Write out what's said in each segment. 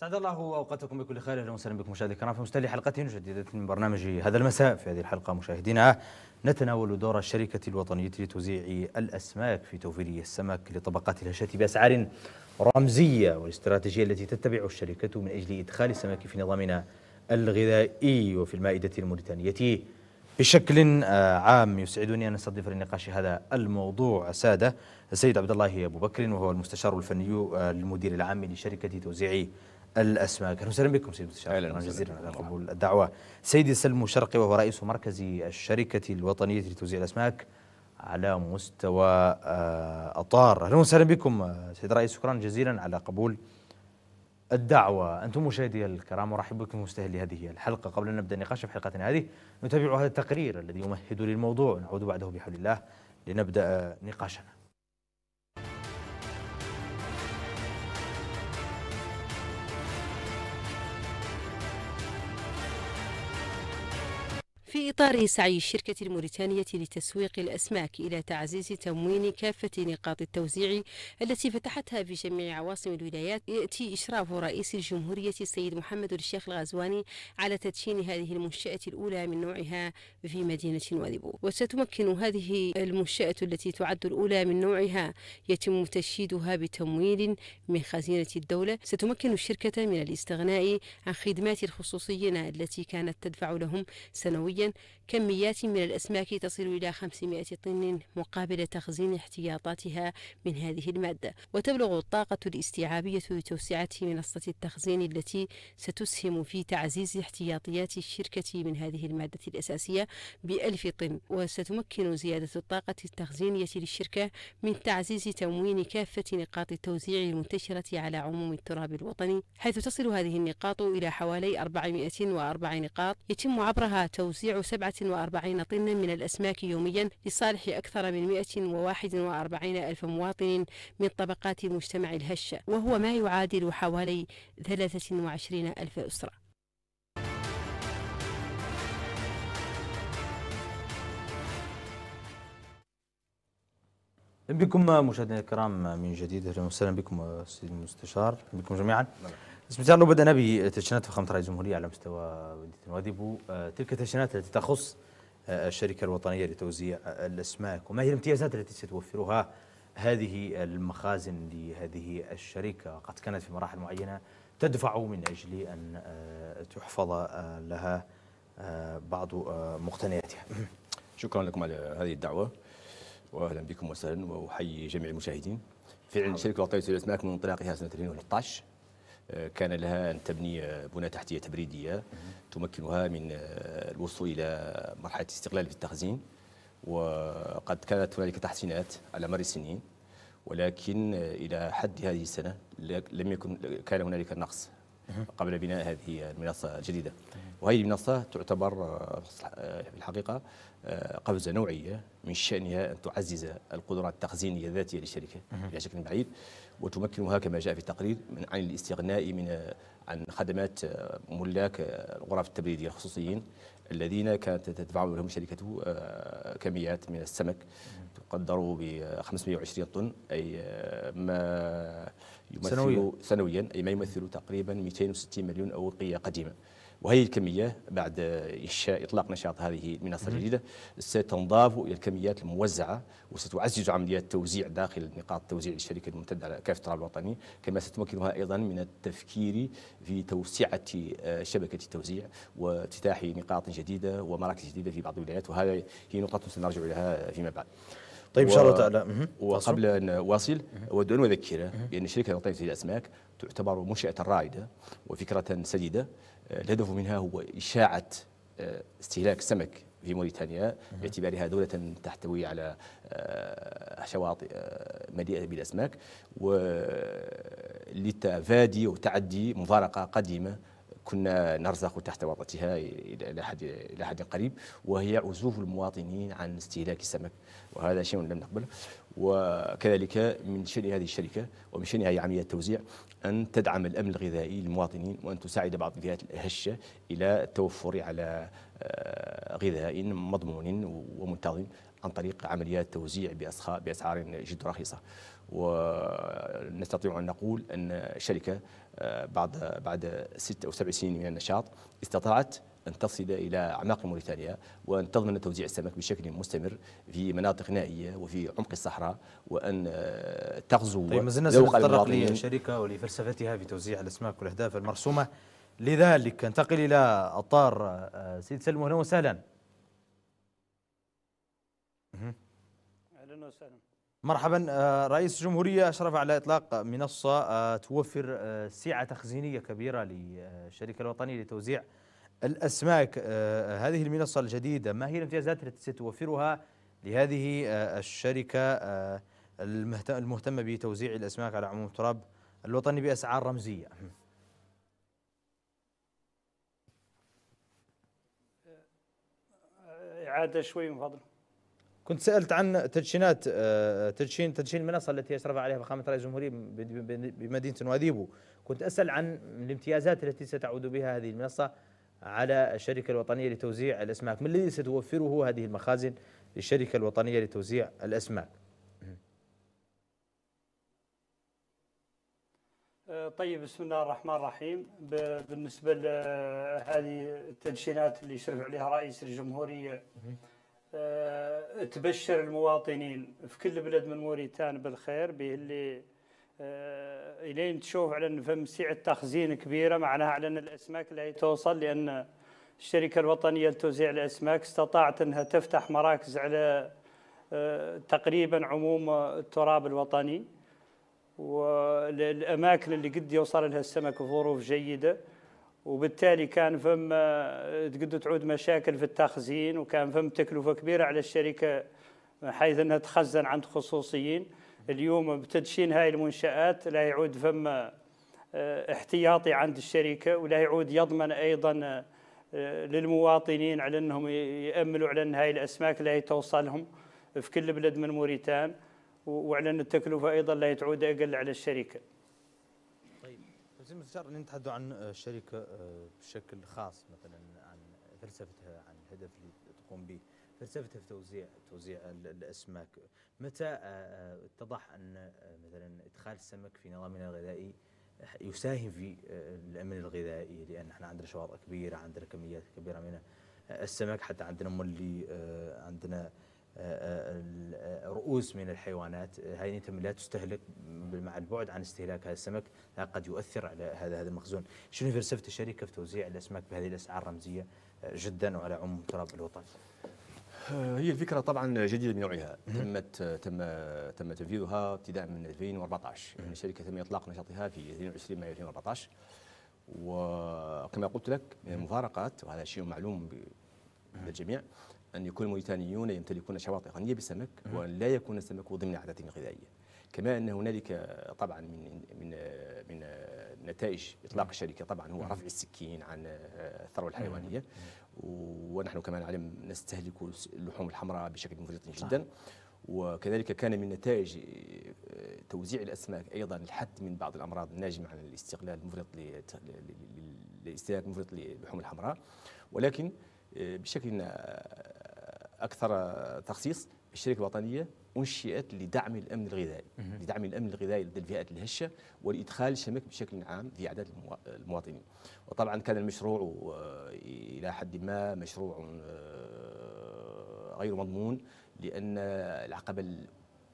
سعد الله اوقاتكم بكل خير اهلا وسهلا بكم مشاهدينا الكرام في مستهل حلقه جديده من برنامج هذا المساء في هذه الحلقه مشاهدينا نتناول دور الشركه الوطنيه لتوزيع الاسماك في توفير السمك لطبقات الهشه باسعار رمزيه والاستراتيجيه التي تتبع الشركه من اجل ادخال السمك في نظامنا الغذائي وفي المائده الموريتانيه بشكل آه، عام يسعدني ان استضيف للنقاش هذا الموضوع ساده السيد عبد الله ابو بكر وهو المستشار الفني آه، المدير العام لشركه توزيع الاسماك اهلا وسهلا بكم سيدي المستشار اهلا جزيلا على قبول الدعوه سيدي سلمو شرقي وهو رئيس مركز الشركه الوطنيه لتوزيع الاسماك على مستوى آه، اطار اهلا وسهلا بكم آه، سيد رئيس شكرا جزيلا على قبول الدعوة أنتم مشاهدي الكرام ورحب بكم مستهل هذه الحلقة قبل أن نبدأ النقاش في حلقتنا هذه نتابع هذا التقرير الذي يمهد للموضوع نعود بعده بحول الله لنبدأ نقاشنا في إطار سعي الشركة الموريتانية لتسويق الأسماك إلى تعزيز تموين كافة نقاط التوزيع التي فتحتها في جميع عواصم الولايات يأتي إشراف رئيس الجمهورية السيد محمد الشيخ الغزواني على تدشين هذه المنشأة الأولى من نوعها في مدينة واليبو وستمكن هذه المنشأة التي تعد الأولى من نوعها يتم تشييدها بتمويل من خزينة الدولة ستمكن الشركة من الاستغناء عن خدمات الخصوصيين التي كانت تدفع لهم سنويا saying كميات من الأسماك تصل إلى 500 طن مقابل تخزين احتياطاتها من هذه المادة وتبلغ الطاقة الاستيعابية لتوسعة منصة التخزين التي ستسهم في تعزيز احتياطيات الشركة من هذه المادة الأساسية بألف طن وستمكن زيادة الطاقة التخزينية للشركة من تعزيز تموين كافة نقاط التوزيع المنتشرة على عموم التراب الوطني حيث تصل هذه النقاط إلى حوالي 404 نقاط يتم عبرها توزيع سبعة 141 طنا من الأسماك يوميا لصالح أكثر من 141 ألف مواطن من طبقات مجتمع الهشة وهو ما يعادل حوالي 23 ألف أسرة بكم مشاهدينا الكرام من جديد اهلا وسهلا بكم سيدي المستشار بكم جميعا نعم. بسم الله نبدأ نبي تدشينات فخامة رئيس الجمهورية على مستوى مدينة آه، تلك التشنات التي تخص آه، الشركة الوطنية لتوزيع آه، الأسماك وما هي الامتيازات التي ستوفرها هذه المخازن لهذه الشركة قد كانت في مراحل معينة تدفع من أجل أن تحفظ لها بعض مقتنياتها شكرا لكم على هذه الدعوة وأهلا بكم وسهلا وأحيي جميع المشاهدين فعلا الشركة الوطنية الأسماك من انطلاقها سنة 2013 كان لها أن تبني بنى تحتية تبريدية تمكنها من الوصول إلى مرحلة استقلال في التخزين وقد كانت هنالك تحسينات على مر السنين ولكن إلى حد هذه السنة لم يكن كان هنالك نقص قبل بناء هذه المنصة الجديدة وهذه المنصة تعتبر آه، في الحقيقة آه، قفزة نوعية من شأنها أن تعزز القدرات التخزينية الذاتية للشركة إلى شكل بعيد وتمكنها كما جاء في التقرير من عن الاستغناء من آه، عن خدمات آه، ملاك آه، الغرف التبريدية الخصوصيين الذين كانت تدفع لهم شركته كميات من السمك تقدر ب 520 طن أي ما يمثل سنويا. سنويا أي ما يمثل تقريبا 260 مليون أوقية قديمة وهذه الكمية بعد إنشاء إطلاق نشاط هذه المنصة الجديدة ستنضاف إلى الكميات الموزعة وستعزز عمليات التوزيع داخل نقاط التوزيع للشركة الممتدة على كافة التراب الوطني كما ستمكنها أيضا من التفكير في توسعة شبكة التوزيع وافتتاح نقاط جديدة ومراكز جديدة في بعض الولايات وهذا هي نقطة سنرجع لها فيما بعد طيب ان شاء الله تعالى وقبل ان اواصل اود ان اذكر بان الشركه الوطنيه للاسماك تعتبر منشاه رائده وفكره سديده الهدف منها هو إشاعة آه، استهلاك السمك في موريتانيا باعتبارها دولة تحتوي على آه، شواطئ آه، مليئة بالأسماك ولتفادي وتعدي مفارقة قديمة كنا نرزق تحت وطأتها إلى حد إلى حد قريب وهي عزوف المواطنين عن استهلاك السمك وهذا شيء لم نقبله وكذلك من شأن هذه الشركة ومن شأن هذه عملية التوزيع أن تدعم الأمن الغذائي للمواطنين وأن تساعد بعض الفئات الهشة إلى التوفر على آه، غذاء مضمون ومنتظم عن طريق عمليات توزيع بأسعار جد رخيصة ونستطيع أن نقول أن الشركة آه، بعد بعد ست أو سبع سنين من النشاط استطاعت أن تصل إلى أعماق موريتانيا وأن تضمن توزيع السمك بشكل مستمر في مناطق نائية وفي عمق الصحراء وأن آه، تغزو طيب ما زلنا سنتطرق للشركة ولفلسفتها في توزيع الأسماك والأهداف المرسومة لذلك انتقل إلى أطار آه، سيد سلمى أهلا وسهلا أهلا وسهلا مرحبا آه، رئيس الجمهورية أشرف على إطلاق منصة آه، توفر آه، سعة تخزينية كبيرة للشركة الوطنية لتوزيع الأسماك هذه المنصة الجديدة ما هي الامتيازات التي ستوفرها لهذه الشركة المهتمة بتوزيع الأسماك على عموم التراب الوطني بأسعار رمزية إعادة شوي من فضلك كنت سالت عن تدشينات آه، آه، تدشين تدشين المنصه التي اشرف عليها فخامه رئيس الجمهوريه بمدينه نواديبو كنت اسال عن الامتيازات التي ستعود بها هذه المنصه على الشركه الوطنيه لتوزيع الاسماك ما الذي ستوفره هذه المخازن للشركه الوطنيه لتوزيع الاسماك أه، طيب بسم الله الرحمن الرحيم بالنسبه لهذه التدشينات اللي يشرف عليها رئيس الجمهوريه آه، تبشر المواطنين في كل بلد من موريتان بالخير باللي آه، الين تشوف على ان فم سعه تخزين كبيره معناها على ان الاسماك لا توصل لان الشركه الوطنيه لتوزيع الاسماك استطاعت انها تفتح مراكز على آه، تقريبا عموم التراب الوطني والاماكن اللي قد يوصل لها السمك في ظروف جيده وبالتالي كان فم آه، تقد تعود مشاكل في التخزين وكان فم تكلفه كبيره على الشركه حيث انها تخزن عند خصوصيين اليوم بتدشين هاي المنشات لا يعود فم آه، احتياطي عند الشركه ولا يعود يضمن ايضا آه، للمواطنين على انهم ياملوا على ان هاي الاسماك لا توصلهم في كل بلد من موريتان وعلى ان التكلفه ايضا لا تعود اقل على الشركه المستشار ان انت عن الشركه آه، آه، بشكل خاص مثلا عن فلسفتها عن الهدف اللي تقوم به فلسفتها في توزيع توزيع الاسماك متى آه، اتضح ان مثلا ادخال السمك في نظامنا الغذائي يساهم في الامن الغذائي لان احنا عندنا شواطئ كبيره عندنا كميات كبيره من السمك حتى عندنا مولي عندنا رؤوس من الحيوانات هاي يتم لا تستهلك مع البعد عن استهلاك هذا السمك قد يؤثر على هذا هذا المخزون شنو فلسفه الشركه في توزيع الاسماك بهذه الاسعار الرمزيه جدا وعلى عموم تراب الوطن آه، هي الفكره طبعا جديده من نوعها تمت تم تم تنفيذها ابتداء من 2014 يعني الشركه تم اطلاق نشاطها في 22 مايو 2014 وكما قلت لك من المفارقات وهذا شيء معلوم للجميع أن يكون الموريتانيون يمتلكون شواطئ غنية بالسمك وأن لا يكون السمك ضمن عاداتهم الغذائية كما أن هنالك طبعا من من من نتائج إطلاق الشركة طبعا هو رفع السكين عن الثروة الحيوانية ونحن كما نعلم نستهلك اللحوم الحمراء بشكل مفرط جدا وكذلك كان من نتائج آه، توزيع الاسماك ايضا الحد من بعض الامراض الناجمه عن الاستغلال المفرط للاستهلاك المفرط للحوم الحمراء ولكن آه، بشكل اكثر تخصيص الشركه الوطنيه انشئت لدعم الامن الغذائي لدعم الامن الغذائي لدى الفئات الهشه والادخال شمك بشكل عام في اعداد المواطنين وطبعا كان المشروع الى حد ما مشروع آه، غير مضمون لان العقبه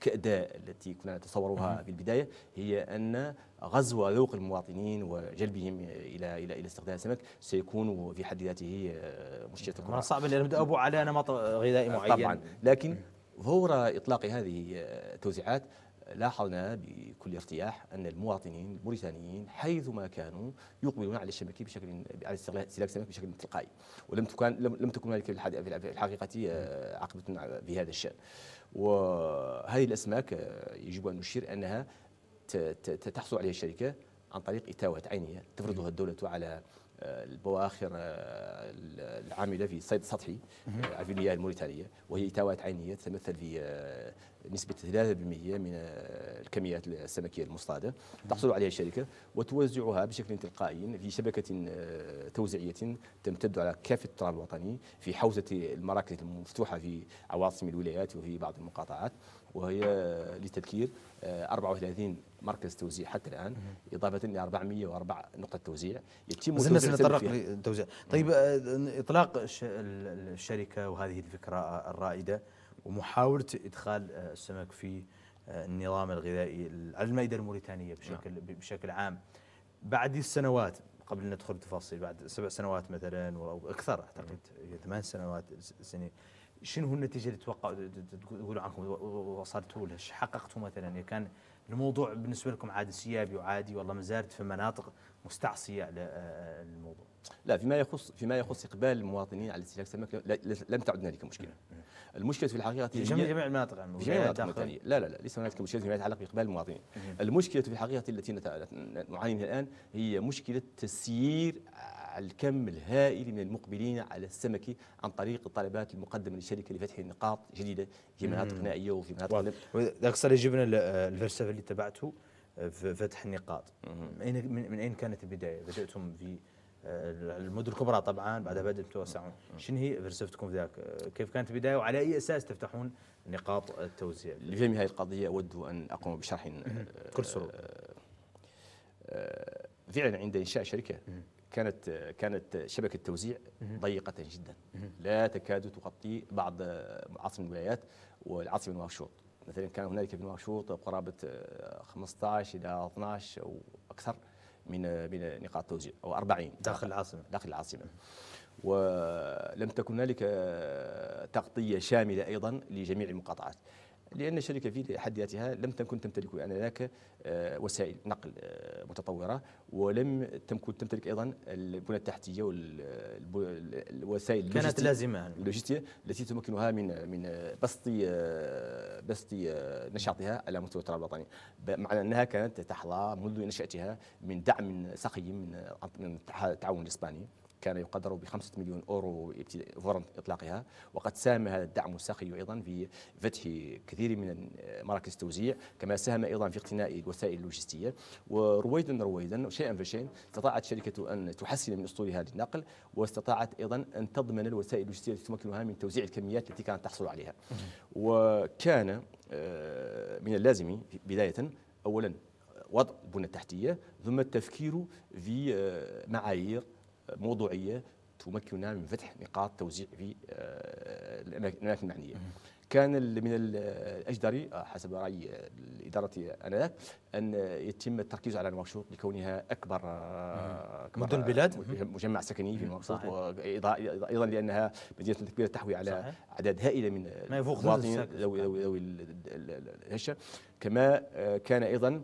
الكأداء التي كنا نتصورها في البداية هي أن غزو ذوق المواطنين وجلبهم إلى إلى إلى استخدام السمك سيكون في حد ذاته آه، مشكلة كبرى. صعب أن نبدأ على نمط غذائي معين. طبعا لكن فور إطلاق هذه التوزيعات آه، لاحظنا بكل ارتياح أن المواطنين الموريتانيين حيثما كانوا يقبلون على الشبكة بشكل على استهلاك السمك بشكل تلقائي ولم تكن لم تكن هنالك في الحقيقة آه، عقبة في هذا الشأن وهذه الأسماك آه، يجب أن نشير أنها تحصل عليها الشركة عن طريق إتاوات عينية تفرضها الدولة على آه، البواخر العامله في الصيد السطحي في المياه الموريتانيه وهي اتاوات عينيه تتمثل في نسبة 3% من آه، الكميات السمكية المصطادة تحصل عليها الشركة وتوزعها بشكل تلقائي في شبكة آه، توزيعية تمتد على كافة التراب الوطني في حوزة المراكز المفتوحة في عواصم الولايات وفي بعض المقاطعات وهي للتذكير آه، 34 مركز توزيع حتى الان اضافه ل 404 نقطه توزيع يتم توزيع نتطرق للتوزيع طيب اطلاق الشركه وهذه الفكره الرائده ومحاوله ادخال آه، السمك في آه، النظام الغذائي على المائده الموريتانيه بشكل نعم. بشكل عام بعد السنوات قبل ان ندخل بتفاصيل بعد سبع سنوات مثلا او اكثر اعتقد نعم. ثمان سنوات سنين شنو هو النتيجه اللي تتوقع تقولوا عنكم وصلتوا لها حققتوا مثلا يعني كان الموضوع بالنسبه لكم عادي سيابي وعادي والله ما زالت في مناطق مستعصيه للموضوع آه، لا فيما يخص فيما يخص اقبال المواطنين على استهلاك السمك لم تعد هنالك مشكله. المشكله في الحقيقه في جميع جميع المناطق في جميع المناطق المتنية. لا لا لا ليس هناك مشكله فيما يتعلق باقبال المواطنين. المشكله في الحقيقه التي نعاني منها الان هي مشكله تسيير الكم الهائل من المقبلين على السمك عن طريق الطلبات المقدمه للشركه لفتح نقاط جديده في مناطق نائيه وفي مناطق نب. صار جبنا الفلسفه اللي تبعته في فتح النقاط. من اين من اين كانت البدايه؟ بداتم في المدن الكبرى طبعا بعدها بدأت توسعون شنو هي فلسفتكم في ذاك كيف كانت البدايه وعلى اي اساس تفتحون نقاط التوزيع لفهم هذه القضيه اود ان اقوم بشرح كل سرور آه، آه، فعلا عند انشاء شركه كانت كانت شبكه التوزيع ضيقه جدا لا تكاد تغطي بعض عاصم الولايات والعاصمه نواكشوط مثلا كان هنالك في نواكشوط قرابه 15 الى 12 او اكثر من من نقاط توزيع او 40 داخل العاصمه داخل العاصمه ولم تكن هنالك تغطيه شامله ايضا لجميع المقاطعات لأن الشركة في حد ذاتها لم تكن تمتلك آنذاك يعني آه، وسائل نقل آه، متطورة ولم تكن تمتلك أيضا البنى التحتية والوسائل كانت لازمة يعني. اللوجستية التي تمكنها من من بسط آه، بسط نشاطها على مستوى التراب الوطني مع أنها كانت تحظى منذ نشأتها من دعم سخي من التعاون الإسباني كان يقدر بخمسة مليون أورو فورا إطلاقها وقد ساهم هذا الدعم السخي أيضا في فتح كثير من مراكز التوزيع كما ساهم أيضا في اقتناء الوسائل اللوجستية ورويدا رويدا شيئا فشيئا استطاعت شركة أن تحسن من أسطولها للنقل واستطاعت أيضا أن تضمن الوسائل اللوجستية التي تمكنها من توزيع الكميات التي كانت تحصل عليها وكان آه، من اللازم بداية أولا وضع البنى التحتية ثم التفكير في آه، معايير موضوعيه تمكننا من فتح نقاط توزيع في آه، الاماكن المعنيه. كان من الاجدري آه، حسب راي الاداره آه، انذاك ان يتم التركيز على نواكشوط لكونها اكبر مدن البلاد مجمع سكني في نواكشوط ايضا لانها مدينه كبيره تحوي على اعداد هائله من المواطنين ذوي الهشه كما ايضا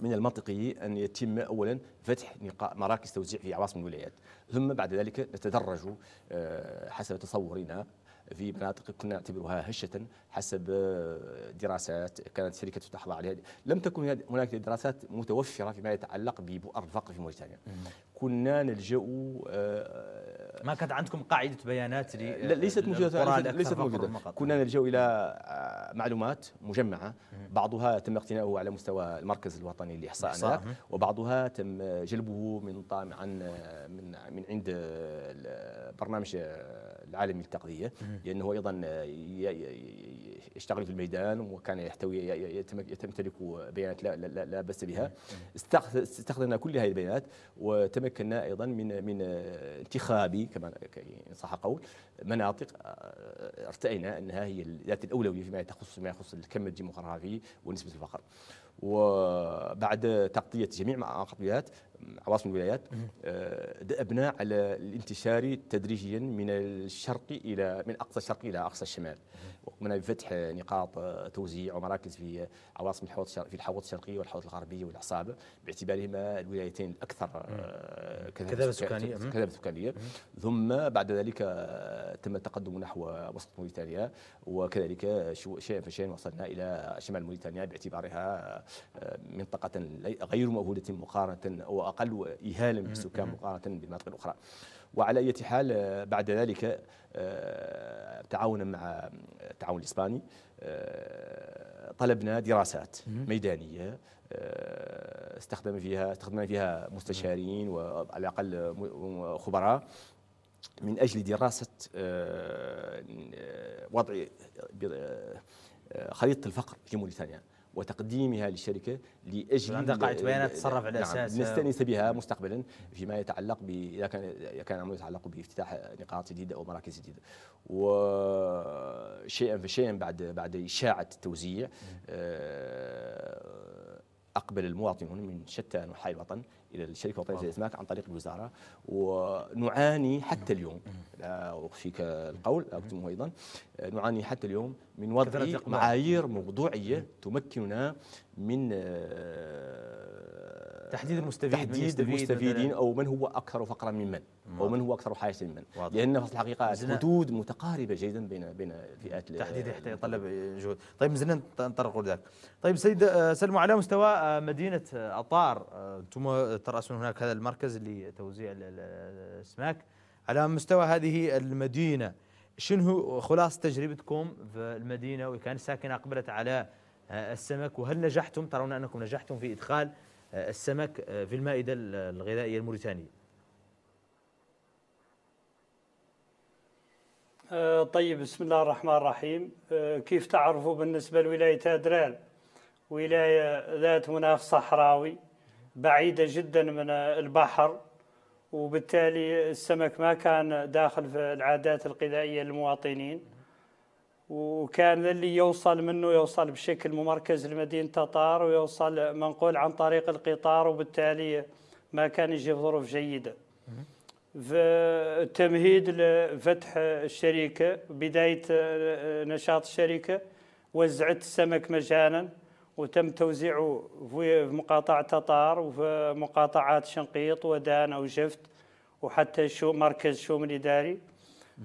من المنطقي أن يتم أولا فتح مراكز توزيع في عواصم الولايات ثم بعد ذلك نتدرج آه، حسب تصورنا في مناطق كنا نعتبرها هشة حسب آه، دراسات كانت شركة تحظى عليها لم تكن هناك دراسات متوفرة فيما يتعلق ببؤر الفقر في موريتانيا كنا نلجأ آه، ما كانت عندكم قاعده بيانات لا ليست موجوده ليست موجوده كنا نلجا الى آه، معلومات مجمعه بعضها تم اقتناؤه على مستوى المركز الوطني للاحصاء هناك وبعضها تم جلبه من طام عن آه، من من عند آه، برنامج العالمي للتغذيه لانه ايضا يشتغل في الميدان وكان يحتوي يمتلك بيانات لا, لا, لا باس بها استخدمنا كل هذه البيانات وتمكنا ايضا من من انتخاب كما ان يعني صح قول مناطق آه، ارتئينا انها هي ذات الاولويه فيما يخص ما يخص الكم الديموغرافي ونسبه الفقر وبعد تغطيه جميع ما عواصم الولايات ابناء آه، على الانتشار تدريجيا من الشرق إلى من أقصى الشرق إلى أقصى الشمال وقمنا بفتح نقاط آه، توزيع ومراكز في عواصم الحوض في الحوض الشرقي والحوض الغربي والعصابة باعتبارهما الولايتين الأكثر آه، كثافة سكانية كثافة سكانية ثم بعد ذلك تم التقدم نحو وسط موريتانيا وكذلك شيئا فشيئا وصلنا إلى شمال موريتانيا باعتبارها منطقة غير مأهولة مقارنة أو اقل اهالا بالسكان مقارنه بالمناطق الاخرى. وعلى اي حال آه، بعد ذلك آه، تعاونا مع التعاون الاسباني آه، طلبنا دراسات ميدانيه استخدم فيها استخدمنا فيها مستشارين وعلى الاقل خبراء من اجل دراسه وضع خريطه الفقر في موريتانيا وتقديمها للشركه لاجل عندها قاعده بيانات تصرف على نعم آه، نستانس بها مستقبلا فيما يتعلق ب اذا كان اذا كان الامر يتعلق بافتتاح نقاط جديده او مراكز جديده وشيئا فشيئا بعد بعد اشاعه التوزيع آه، اقبل المواطنون من شتى انحاء الوطن الى الشركه الوطنيه للاسماك عن طريق الوزاره ونعاني حتى اليوم لا اخفيك القول اكتمه ايضا نعاني حتى اليوم من وضع معايير موضوعيه تمكننا من تحديد آه، المستفيد تحديد المستفيدين او من هو اكثر فقرا ممن او من هو اكثر حاجه ممن لان في الحقيقه حدود متقاربه جدا بين بين الفئات تحديد يحتاج جهود طيب مازلنا نطرقوا لذلك طيب سيد آه، سلموا على مستوى آه، مدينه اطار انتم تراسون هناك هذا المركز لتوزيع الاسماك على مستوى هذه المدينه شنو خلاص تجربتكم في المدينه وكان الساكنه اقبلت على السمك وهل نجحتم ترون انكم نجحتم في ادخال السمك آه، في المائدة الغذائية الموريتانية آه، طيب بسم الله الرحمن الرحيم آه، كيف تعرفوا بالنسبة لولاية أدران ولاية ذات مناخ صحراوي بعيدة جدا من البحر وبالتالي السمك ما كان داخل في العادات الغذائية للمواطنين وكان اللي يوصل منه يوصل بشكل ممركز لمدينة تطار ويوصل منقول عن طريق القطار وبالتالي ما كان يجي ظروف جيدة تمهيد لفتح الشركة بداية نشاط الشركة وزعت السمك مجانا وتم توزيعه في مقاطعة تطار وفي مقاطعات شنقيط ودان وجفت وحتى شو مركز شوم الإداري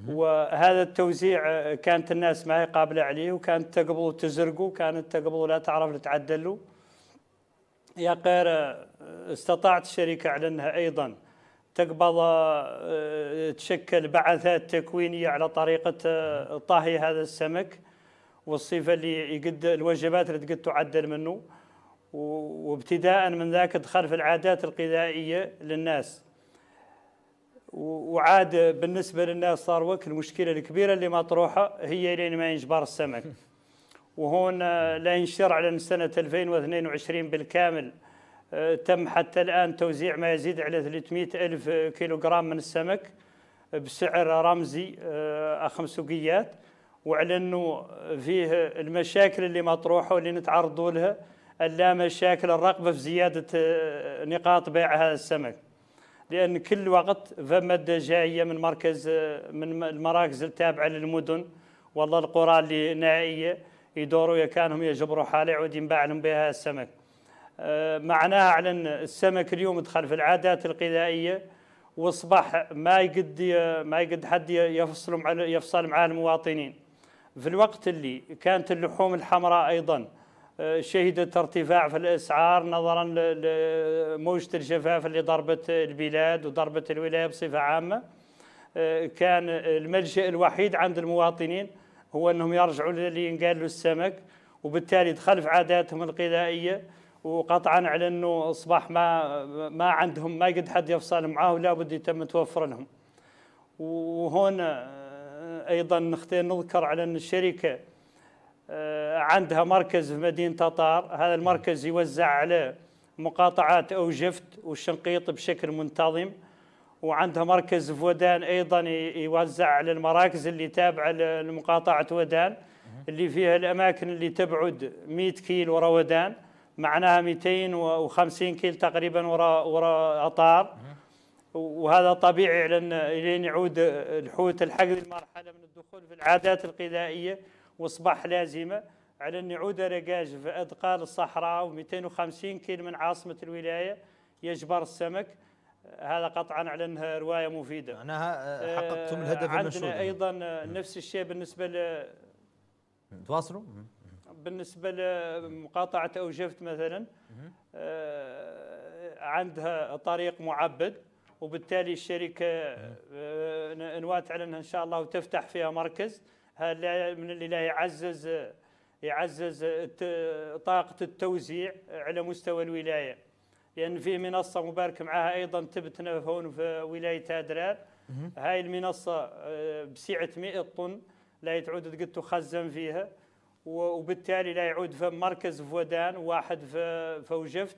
وهذا التوزيع كانت الناس ما هي قابله عليه وكانت تقبله تزرقه وكانت تقبله لا تعرف له يا قير استطاعت الشركه على انها ايضا تقبل تشكل بعثات تكوينيه على طريقه طهي هذا السمك والصفه اللي يقد الوجبات اللي تقد تعدل منه وابتداء من ذاك دخل في العادات الغذائيه للناس وعاد بالنسبه للناس صار وقت المشكله الكبيره اللي مطروحه هي لين ما ينجبر السمك وهون آه، لا ينشر على سنه 2022 بالكامل آه، تم حتى الان توزيع ما يزيد على 300 الف كيلوغرام من السمك بسعر رمزي آه، خمس سوقيات وعلى انه فيه المشاكل اللي مطروحه واللي نتعرضوا لها اللا مشاكل الرقبه في زياده نقاط بيع هذا السمك لان كل وقت فماده جايه من مركز من المراكز التابعه للمدن والله القرى اللي نائيه يدوروا كانهم يجبروا حاله يعود ينباع لهم بها السمك. آه، معناها على ان السمك اليوم دخل في العادات الغذائيه واصبح ما يقد ما يقد حد يفصل يفصل مع المواطنين. في الوقت اللي كانت اللحوم الحمراء ايضا شهدت ارتفاع في الاسعار نظرا لموجه الجفاف اللي ضربت البلاد وضربت الولايه بصفه عامه آه، كان الملجا الوحيد عند المواطنين هو انهم يرجعوا للي ينقال له السمك وبالتالي دخل في عاداتهم الغذائيه وقطعا على انه اصبح ما ما عندهم ما قد حد يفصل معاه ولا بد يتم توفر لهم وهون آه، ايضا نختار نذكر على ان الشركه آه، عندها مركز في مدينة تطار هذا المركز يوزع على مقاطعات أوجفت والشنقيط بشكل منتظم وعندها مركز في ودان أيضا يوزع على المراكز اللي تابعة لمقاطعة ودان اللي فيها الأماكن اللي تبعد 100 كيل ورا ودان معناها 250 كيل تقريبا ورا ورا أطار وهذا طبيعي لأن لين يعود الحوت الحقل المرحلة من الدخول في العادات الغذائية واصبح لازمه على أن يعود رجاج في أدقال الصحراء و250 كيلو من عاصمة الولاية يجبر السمك هذا قطعا على أنها رواية مفيدة أنا آه، حققتم الهدف آه، عندنا المشروع عندنا أيضا نفس الشيء بالنسبة ل تواصلوا بالنسبة لمقاطعة أوجفت مثلا آه، عندها طريق معبد وبالتالي الشركة نوات على أنها إن شاء الله وتفتح فيها مركز هذا من اللي يعزز يعزز طاقة التوزيع على مستوى الولاية لأن في منصة مبارك معها أيضا تبتنا هون في ولاية أدرار هاي المنصة آه، بسعة 100 طن لا يتعود قد تخزن فيها وبالتالي لا يعود في مركز في ودان واحد في وجفت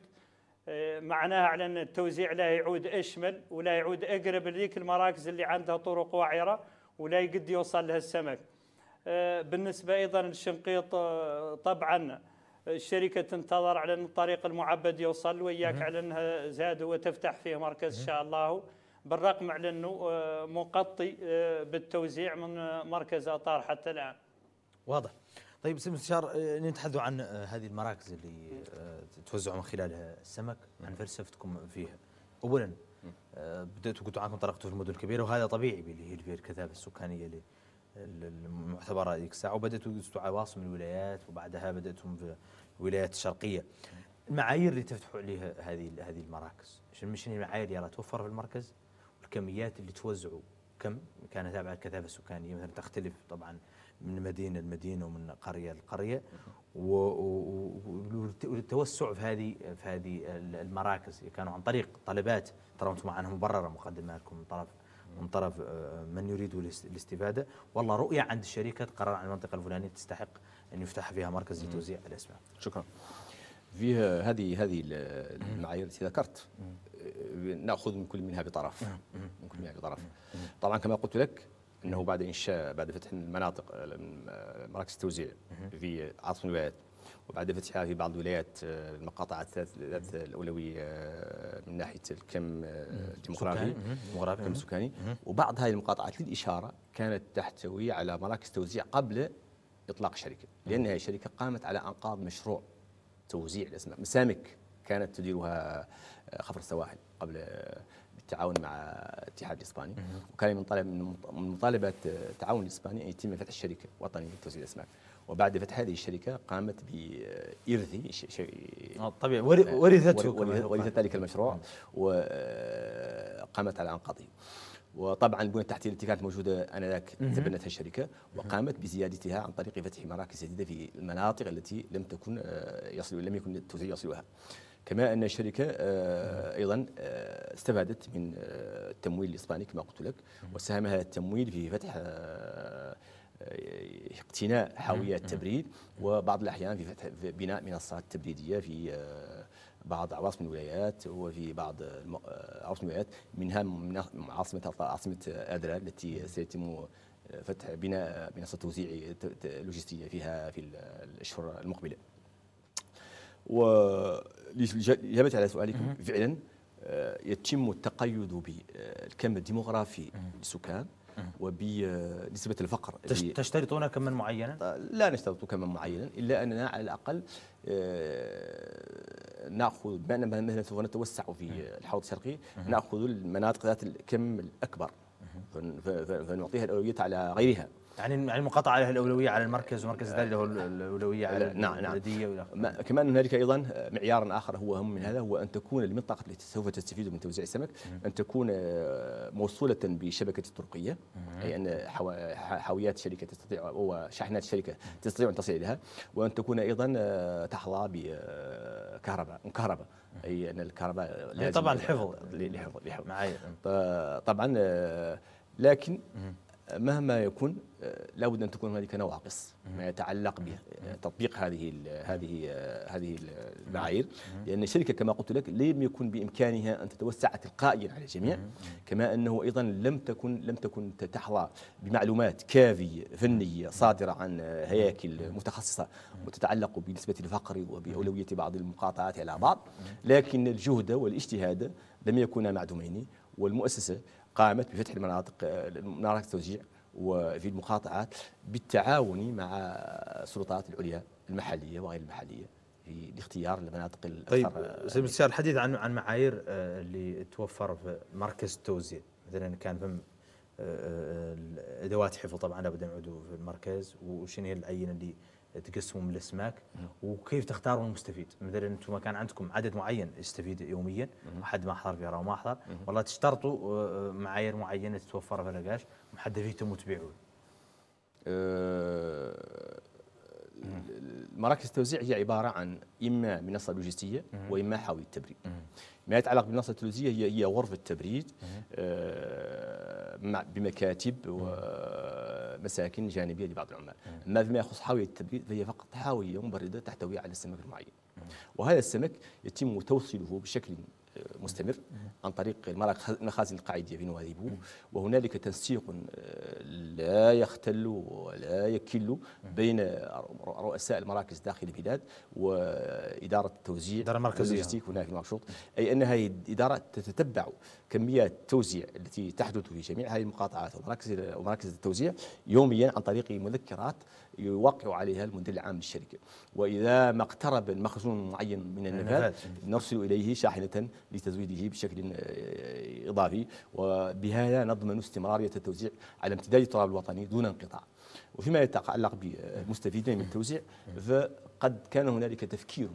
آه، معناها على أن التوزيع لا يعود أشمل ولا يعود أقرب لذيك المراكز اللي عندها طرق وعرة ولا يقد يوصل لها السمك آه، بالنسبة أيضا للشنقيط آه، طبعا الشركة تنتظر على أن الطريق المعبد يوصل وإياك على أنها زاد وتفتح فيه مركز إن شاء الله بالرقم على أنه آه، مقطي بالتوزيع من مركز أطار حتى الآن واضح طيب سي المستشار نتحدث عن هذه المراكز اللي توزعوا من خلالها السمك عن فلسفتكم فيها أولا بدأتوا قلتوا عنكم طرقتوا في المدن الكبيرة وهذا طبيعي اللي هي الكثافه السكانية اللي المعتبرة ذيك الساعة وبدأت عواصم الولايات وبعدها بدأتهم في الولايات الشرقية المعايير اللي تفتحوا عليها هذه هذه المراكز شنو المعايير اللي توفر في المركز والكميات اللي توزعوا كم كانت تابعة الكثافة السكانية مثلا تختلف طبعا من مدينة لمدينة ومن قرية لقرية والتوسع في هذه في هذه المراكز يعني كانوا عن طريق طلبات ترى انتم معنا مبررة مقدمة لكم من طرف من طرف آه، من يريد الاستفاده والله رؤيه عند الشركات قرار عن المنطقه الفلانيه تستحق ان يفتح فيها مركز لتوزيع الاسماك شكرا في هذه هذه المعايير التي ذكرت آه، ناخذ من كل منها بطرف من كل منها بطرف طبعا كما قلت لك انه بعد انشاء بعد فتح المناطق آه، مراكز التوزيع في عاصمه الولايات وبعد فتحها في بعض الولايات آه، المقاطع ذات الاولويه آه، من ناحيه الكم آه، الديموغرافي الكم السكاني وبعض هذه المقاطعات للاشاره كانت تحتوي على مراكز توزيع قبل اطلاق الشركه لان هذه الشركه قامت على انقاض مشروع توزيع الاسماك مسامك كانت تديرها خفر السواحل قبل بالتعاون مع الاتحاد الاسباني وكان من طلب من مطالبه التعاون الاسباني ان يتم فتح الشركه الوطنيه لتوزيع الاسماك وبعد فتح هذه الشركه قامت بارث آه، طبيعي ورثته ورثت ذلك المشروع نعم. وقامت على انقاضه وطبعا البنيه التحتيه التي كانت موجوده انذاك تبنتها الشركه وقامت بزيادتها عن طريق فتح مراكز جديده في المناطق التي لم تكن آه، يصل لم يكن التوزيع يصلها. كما ان الشركه آه، ايضا استفادت من التمويل الاسباني كما قلت لك وساهم هذا التمويل في فتح اقتناء حاويات تبريد وبعض الأحيان في فتح بناء منصات تبريدية في آه، بعض عواصم الولايات وفي بعض آه، عواصم الولايات منها من عاصمة عاصمة أدرا التي سيتم آه، فتح بناء منصة توزيع لوجستية فيها في الأشهر المقبلة والإجابة على سؤالكم فعلا يتم التقيد بالكم الديموغرافي للسكان وبنسبه آه، الفقر تشترطون كما معينا؟ آه، لا نشترط كما معينا الا اننا على الاقل آه، ناخذ مهما سوف نتوسع في الحوض الشرقي ناخذ المناطق ذات الكم الاكبر فنعطيها الاولويه على غيرها يعني يعني المقاطعه له الاولويه على المركز ومركز الثاني له الاولويه على نعم نعم كمان هنالك ايضا معيار اخر هو اهم من هذا هو ان تكون المنطقه التي سوف تستفيد من توزيع السمك ان تكون آه، موصوله بشبكه الطرقيه اي ان حاويات الشركه تستطيع او شاحنات الشركه تستطيع ان تصل اليها وان تكون ايضا آه، تحظى بكهرباء آه، كهرباء اي ان الكهرباء طبعا الحفظ لحفظ لحفظ طبعا لكن مهما يكون آه، لابد ان تكون هنالك نواقص ما يتعلق بتطبيق آه، هذه الـ هذه الـ آه، هذه المعايير لان الشركه كما قلت لك لم يكن بامكانها ان تتوسع تلقائيا على الجميع كما انه ايضا لم تكن لم تكن تحظى بمعلومات كافيه فنيه صادره عن هياكل متخصصه وتتعلق بنسبه الفقر وباولويه بعض المقاطعات على بعض لكن الجهد والاجتهاد لم يكونا معدومين والمؤسسه قامت بفتح المناطق مناطق التوزيع وفي المقاطعات بالتعاون مع السلطات العليا المحليه وغير المحليه في لاختيار المناطق طيب سيد المستشار الحديث عن عن معايير آه، اللي توفر في مركز التوزيع مثلا كان فم آه، آه، ادوات حفظ طبعا لابد ان في المركز وشنو هي العينه اللي تقسموا من الاسماك وكيف تختاروا المستفيد مثلا انتم كان عندكم عدد معين يستفيد يوميا حد ما حضر فيرا ما حضر والله تشترطوا آه، آه، معايير معينه تتوفر في النقاش محدد فيه تم تبيعون آه، مراكز التوزيع هي عباره عن اما منصه لوجستيه واما حاوية تبريد. ما يتعلق بالمنصه التونسيه هي هي غرفه تبريد آه، بمكاتب ومساكن جانبيه لبعض العمال. اما فيما يخص حاويه التبريد فهي فقط حاويه مبرده تحتوي على السمك المعين. وهذا السمك يتم توصيله بشكل مستمر عن طريق المخازن القاعدية في نواذيبو وهنالك تنسيق لا يختل ولا يكل بين رؤساء المراكز داخل البلاد وإدارة التوزيع إدارة مركزية هناك المرشوط أي أن هذه الإدارة تتتبع كميات التوزيع التي تحدث في جميع هذه المقاطعات ومراكز ومراكز التوزيع يوميا عن طريق مذكرات يوقع عليها المدير العام للشركة وإذا ما اقترب المخزون معين من النفاذ نرسل إليه شاحنة لتزويده بشكل آه، إضافي وبهذا نضمن استمرارية التوزيع على امتداد التراب الوطني دون انقطاع وفيما يتعلق بمستفيدين من التوزيع فقد كان هنالك تفكير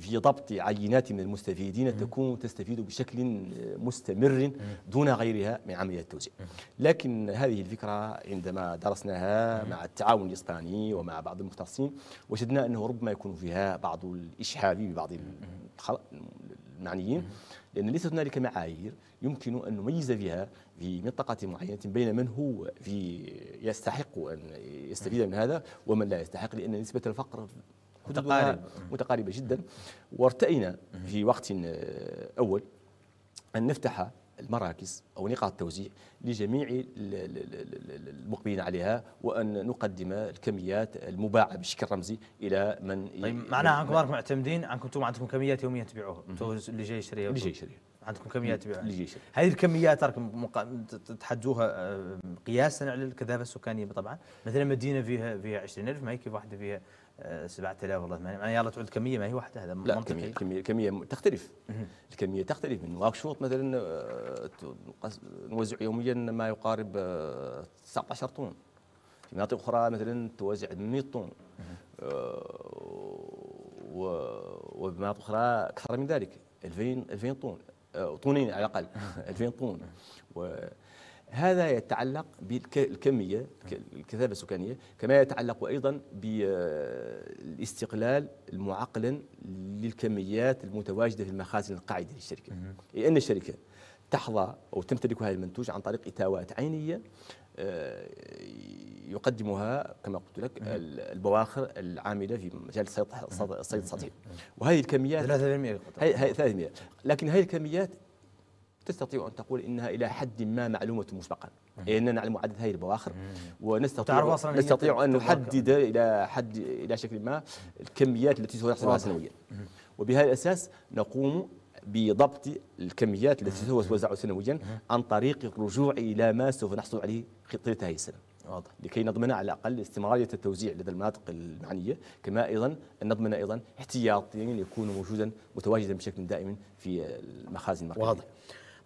في ضبط عينات من المستفيدين تكون تستفيد بشكل مستمر دون غيرها من عمليات التوزيع لكن هذه الفكرة عندما درسناها مع التعاون الإسباني ومع بعض المختصين وجدنا أنه ربما يكون فيها بعض الإشحاب ببعض المعنيين لأن ليست هنالك معايير يمكن أن نميز بها في منطقة معينة بين من هو في يستحق أن يستفيد من هذا ومن لا يستحق لأن نسبة الفقر متقارب متقاربة جدا وارتئينا في وقت آه، أول أن نفتح المراكز أو نقاط التوزيع لجميع المقبلين عليها وأن نقدم الكميات المباعة بشكل رمزي إلى من طيب معناها أنكم معتمدين انكم أنتم عندكم كميات يومية تبيعوها اللي جاي يشتريها اللي جاي يشتريها عندكم كميات تبيعها اللي جاي يشتريها هذه الكميات راكم مقا... تحدوها آه، قياسا على الكثافة السكانية طبعا مثلا مدينة فيها فيها 20000 ما هي كيف واحدة فيها 7000 آه، والله يعني يلا تعود كميه ما هي واحده هذا لا منطقي. كميه كميه كميه تختلف الكميه تختلف من واكشوط مثلا آه، نوزع يوميا ما يقارب 19 آه، طن في مناطق اخرى مثلا توزع 100 طن وفي مناطق اخرى اكثر من ذلك 2000 2000 طن طنين على الاقل 2000 طن هذا يتعلق بالكمية الكثافة السكانية كما يتعلق أيضا بالاستقلال المعقل للكميات المتواجدة في المخازن القاعدة للشركة لأن الشركة تحظى أو تمتلك هذا المنتوج عن طريق إتاوات عينية آه، يقدمها كما قلت لك البواخر العامله في مجال الصيد الصيد السطحي وهذه الكميات 3% 3% لكن هذه الكميات تستطيع أن تقول إنها إلى حد ما معلومة مسبقا لأننا إيه، نعلم عدد هذه البواخر ونستطيع نستطيع أن نحدد إلى حد إلى شكل ما الكميات التي سوف نحصلها سنويا وبهذا الأساس نقوم بضبط الكميات التي سوف توزع سنويا عن طريق الرجوع إلى ما سوف نحصل عليه خلال هذه السنة واضح لكي نضمن على الاقل استمراريه التوزيع لدى المناطق المعنيه كما ايضا ان نضمن ايضا احتياطيا يكون موجودا متواجدا بشكل دائم في المخازن المركزيه واضح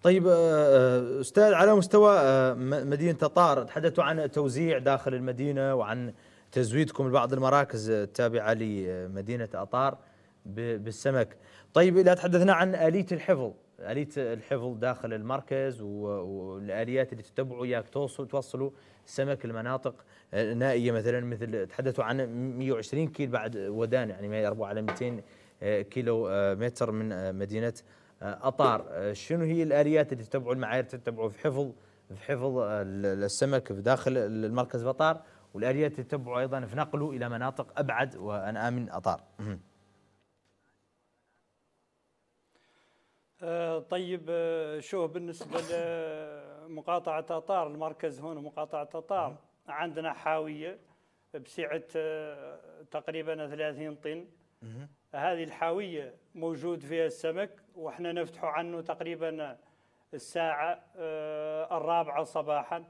طيب آه، آه، استاذ على مستوى آه، مدينه تطار تحدثوا عن توزيع داخل المدينه وعن تزويدكم لبعض المراكز التابعه لمدينه اطار بالسمك. طيب اذا تحدثنا عن اليه الحفظ، اليه الحفظ داخل المركز والاليات اللي تتبعوا اياك توصلوا توصلوا السمك لمناطق نائيه مثلا مثل تحدثوا عن 120 كيلو بعد ودان يعني ما يقربوا على 200 كيلو متر من مدينه آه، اطار آه، شنو هي الاليات اللي تتبعوا المعايير تتبعوا في حفظ في حفظ آه، السمك في داخل المركز بطار والاليات اللي تتبعوا ايضا في نقله الى مناطق ابعد وان امن اطار. طيب شوف بالنسبه لمقاطعه اطار المركز هون مقاطعه اطار عندنا حاويه بسعه تقريبا 30 طن هذه الحاويه موجود فيها السمك واحنا نفتحوا عنه تقريبا الساعة آه، الرابعة صباحا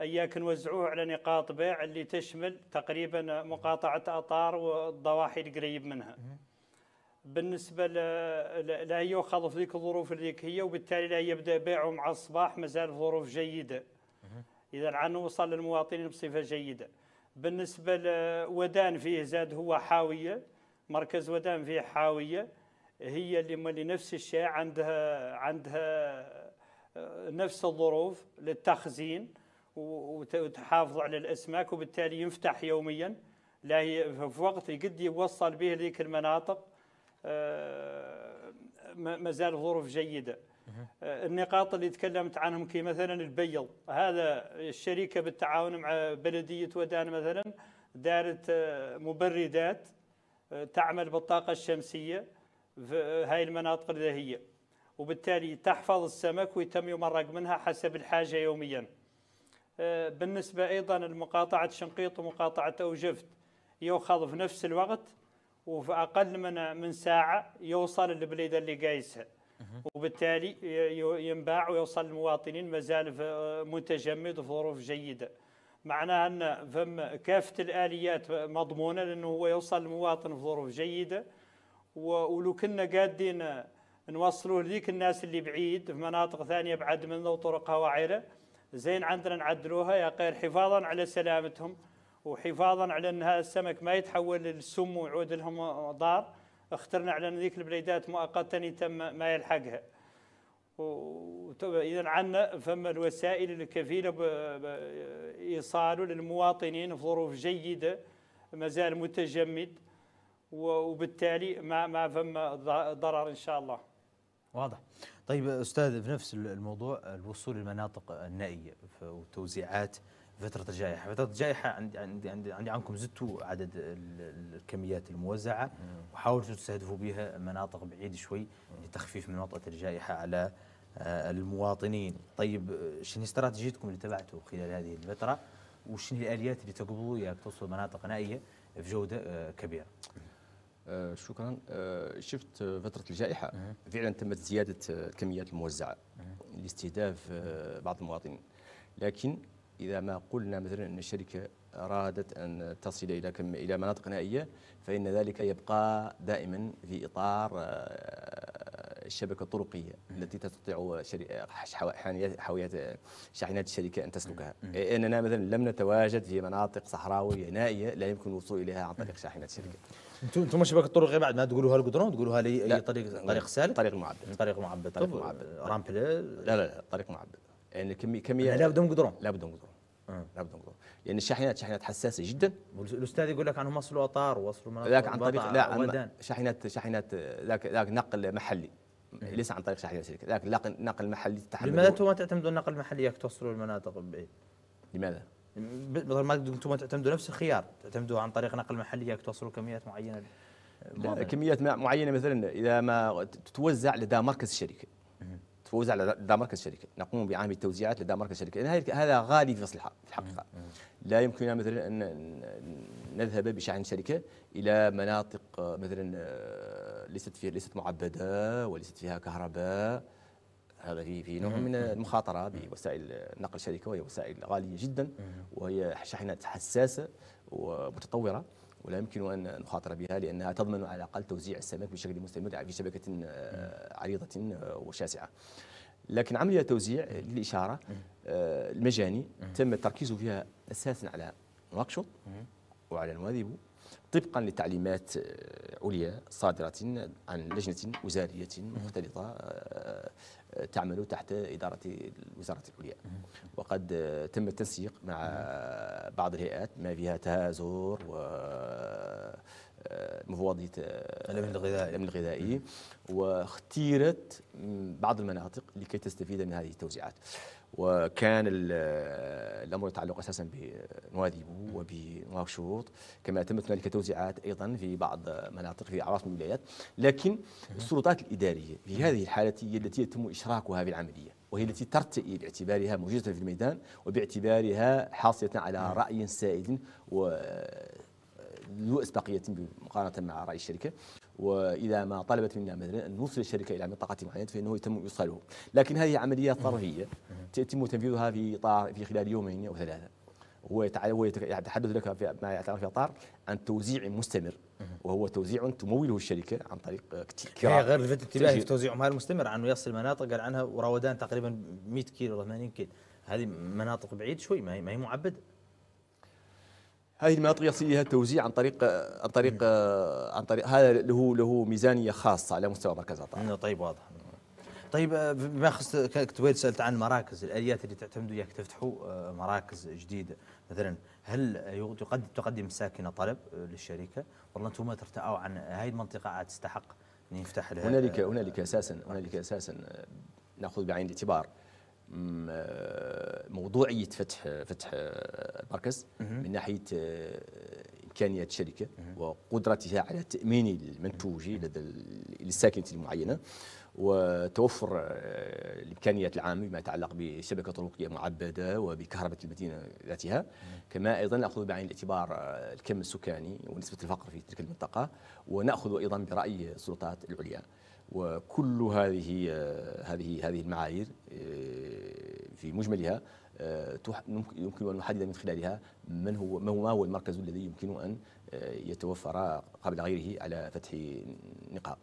إياك نوزعوه على نقاط بيع اللي تشمل تقريبا مقاطعة أطار والضواحي القريب منها بالنسبة لا يؤخذ في ذيك الظروف ذيك هي وبالتالي لا يبدأ بيعه مع الصباح مازال في ظروف جيدة إذا عنه وصل للمواطنين بصفة جيدة بالنسبة لودان فيه زاد هو حاوية مركز ودان فيه حاوية هي اللي نفس الشيء عندها عندها آه، نفس الظروف للتخزين وتحافظ على الاسماك وبالتالي ينفتح يوميا لا هي في وقت قد يوصل به لذيك المناطق آه، ما زال ظروف جيده آه، النقاط اللي تكلمت عنهم كي مثلا البيض هذا الشركه بالتعاون مع بلديه ودان مثلا دارت مبردات تعمل بالطاقه الشمسيه في هاي المناطق هي وبالتالي تحفظ السمك ويتم يمرق منها حسب الحاجة يوميا أه، بالنسبة أيضا لمقاطعة شنقيط ومقاطعة أوجفت يؤخذ في نفس الوقت وفي أقل من من ساعة يوصل البليدة اللي قايسها وبالتالي ينباع ويوصل للمواطنين مازال أه، متجمد وفي ظروف جيده. معناها ان فم كافه الاليات مضمونه لانه هو يوصل للمواطن في ظروف جيده ولو كنا قادين نوصلوه لذيك الناس اللي بعيد في مناطق ثانيه بعد منا وطرقها وعره زين عندنا نعدلوها يا قير حفاظا على سلامتهم وحفاظا على ان هذا السمك ما يتحول للسم ويعود لهم ضار اخترنا على ان ذيك البليدات مؤقتا يتم ما يلحقها اذا عندنا فما الوسائل الكفيله بايصاله للمواطنين في ظروف جيده مازال متجمد وبالتالي ما ما فما ضرر ان شاء الله واضح طيب استاذ في نفس الموضوع الوصول للمناطق النائيه وتوزيعات فترة الجائحة، فترة الجائحة عندي عندي عندي, عندي عندكم زدتوا عدد الكميات الموزعة نعم. وحاولتوا تستهدفوا بها مناطق بعيد شوي لتخفيف من وطأة الجائحة على آه، المواطنين، طيب شنو استراتيجيتكم اللي تبعتوا خلال هذه الفترة؟ وشنو الآليات اللي تقبلوا إياك توصلوا مناطق نائية بجودة آه، كبيرة؟ آه، شكرا آه، شفت فتره الجائحه فعلا تمت زياده الكميات الموزعه لاستهداف آه، بعض المواطنين لكن اذا ما قلنا مثلا ان الشركه ارادت ان تصل الى كم الى مناطق نائيه فان ذلك يبقى دائما في اطار الشبكه الطرقيه التي تستطيع حاويات شاحنات الشركه ان تسلكها اننا مثلا لم نتواجد في مناطق صحراويه نائيه لا يمكن الوصول اليها عن طريق شاحنات الشركه انتم انتم شبكه الطرق بعد ما تقولوها القدرون تقولوها لي اي طريق طريق سالك طريق معبد طريق معبد طريق معبد رامبل لا لا لا طريق معبد يعني كميه كميه يعني لا من قدرون لا من قدرون آه. لا من قدرون يعني الشاحنات شاحنات حساسه جدا الاستاذ يقول لك عنهم وصلوا اطار ووصلوا مناطق ذاك عن طريق لا عن شاحنات شاحنات ذاك ذاك نقل محلي إيه. ليس عن طريق شاحنات شركه لكن نقل محلي تحمل لماذا انتم ما تعتمدون النقل المحلي توصلوا المناطق بعيد؟ لماذا؟ بدل ما انتم تعتمدوا نفس الخيار تعتمدوا عن طريق نقل محلي توصلوا كميات معينه لا كميات معينه مثلا اذا ما تتوزع لدى مركز الشركه توزع لدى مركز الشركه نقوم بعمل التوزيعات لدى مركز الشركه هذا غالي في الصحه في الحقيقه لا يمكننا مثلا ان نذهب بشحن شركه الى مناطق آه، مثلا آه، ليست فيها ليست معبده وليست فيها كهرباء هذا في في نوع من المخاطره بوسائل النقل وهي وسائل غاليه جدا وهي شاحنات حساسه ومتطوره ولا يمكن ان نخاطر بها لانها تضمن على الاقل توزيع السمك بشكل مستمر في شبكه آه، عريضه آه، وشاسعه. لكن عمليه توزيع للاشاره آه، المجاني تم التركيز فيها اساسا على نواكشوط وعلى نواذبو طبقا لتعليمات عليا صادره عن لجنه وزاريه مختلطه تعمل تحت إدارة الوزارة العليا وقد تم التنسيق مع بعض الهيئات ما فيها تهازور و آه، مفوضية آه، الأمن الغذائي الأمن الغذائي واختيرت بعض المناطق لكي تستفيد من هذه التوزيعات وكان الامر يتعلق اساسا بنواذيبو وبنواكشوط كما تمت هنالك توزيعات ايضا في بعض مناطق في اعراس من الولايات لكن السلطات الاداريه في هذه الحاله هي التي يتم اشراكها في العمليه وهي التي ترتئي باعتبارها موجودة في الميدان وباعتبارها حاصلة على رأي سائد و ذو أسبقية مقارنة مع رأي الشركة واذا ما طلبت منا مثلا ان نوصل الشركه الى منطقه معينه فانه يتم ايصاله، لكن هذه عمليات طرفيه يتم تنفيذها في اطار في خلال يومين او ثلاثه. هو يتحدث لك في ما يعتبر في اطار عن توزيع مستمر وهو توزيع تموله الشركه عن طريق كرا غير لفت انتباهي في توزيع مال المستمر عنه يصل مناطق قال عنها وراودان تقريبا 100 كيلو 80 كيلو هذه مناطق بعيد شوي ما هي معبده هذه المناطق يصل اليها التوزيع عن طريق عن طريق عن طريق هذا له له ميزانيه خاصه على مستوى مركز الطاقه. طيب واضح. طيب بما آه، يخص كنت سالت عن المراكز الاليات اللي تعتمدوا اياك تفتحوا آه، مراكز جديده مثلا هل تقدم تقدم الساكنه طلب آه، للشركه والله انتم ما ترتأوا عن هذه المنطقه عاد تستحق ان يفتح لها هنالك هنالك اساسا هنالك اساسا ناخذ بعين الاعتبار آه، موضوعيه فتح فتح المركز آه، من ناحيه آه، امكانيات الشركه وقدرتها على تامين المنتوج لدى الساكنه المعينه وتوفر الامكانيات العامه بما يتعلق بشبكه طرقيه معبده وبكهرباء المدينه ذاتها كما ايضا ناخذ بعين الاعتبار الكم السكاني ونسبه الفقر في تلك المنطقه وناخذ ايضا براي السلطات العليا وكل هذه هذه هذه المعايير آه، في مجملها آه، يمكن ان نحدد من خلالها من هو ما هو المركز الذي يمكن ان آه، يتوفر قبل غيره على فتح نقاط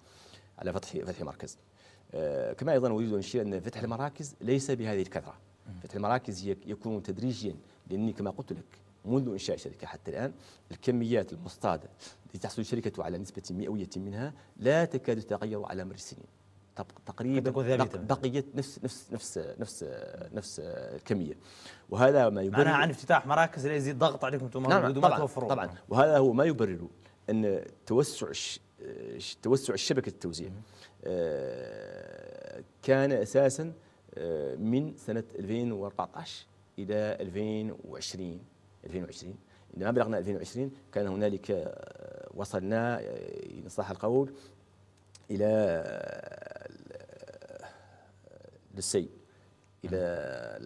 على فتح فتح مركز كما ايضا اريد ان اشير ان فتح المراكز ليس بهذه الكثره فتح المراكز يكون تدريجيا لاني كما قلت لك منذ إنشاء الشركة حتى الآن الكميات المصطادة التي تحصل شركته على نسبة مئوية منها لا تكاد تتغير على مر السنين تقريبا بقيت نفس نفس نفس نفس نفس الكميه وهذا ما يبرر معناها عن افتتاح مراكز لا يزيد ضغط عليكم انتم نعم طبعا طبعا وهذا هو ما يبرر ان توسع توسع شبكه التوزيع آه، كان اساسا آه، من سنه 2014 الى 2020 2020 عندما بلغنا 2020 كان هنالك آه، وصلنا إن آه، صح القول إلى السي آه، الى